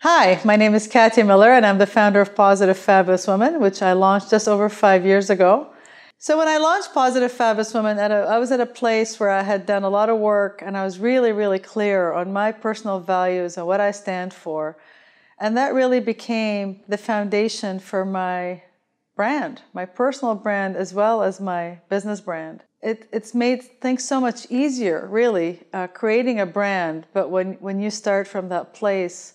Hi, my name is Kathy Miller, and I'm the founder of Positive Fabulous Women, which I launched just over five years ago. So, when I launched Positive Fabulous Women, I was at a place where I had done a lot of work and I was really, really clear on my personal values and what I stand for. And that really became the foundation for my brand, my personal brand, as well as my business brand. It, it's made things so much easier, really, uh, creating a brand. But when, when you start from that place,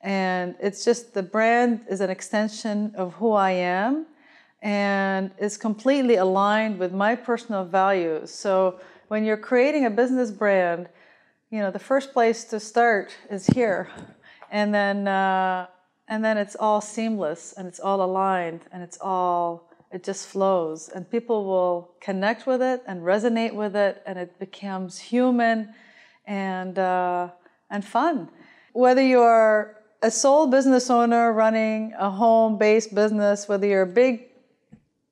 and it's just the brand is an extension of who I am and is completely aligned with my personal values. So when you're creating a business brand, you know, the first place to start is here. And then, uh, and then it's all seamless and it's all aligned and it's all, it just flows. And people will connect with it and resonate with it and it becomes human and, uh, and fun. Whether you're a sole business owner running a home-based business, whether you're big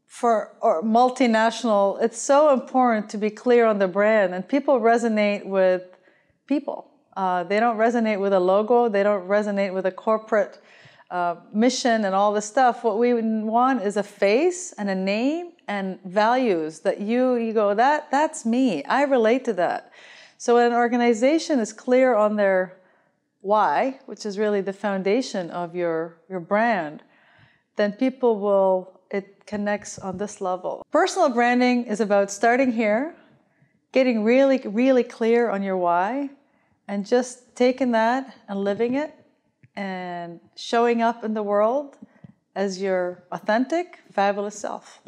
for or multinational, it's so important to be clear on the brand, and people resonate with people. Uh, they don't resonate with a logo. They don't resonate with a corporate uh, mission and all this stuff. What we want is a face and a name and values that you you go that that's me. I relate to that. So when an organization is clear on their why, which is really the foundation of your, your brand, then people will, it connects on this level. Personal branding is about starting here, getting really, really clear on your why, and just taking that and living it and showing up in the world as your authentic, fabulous self.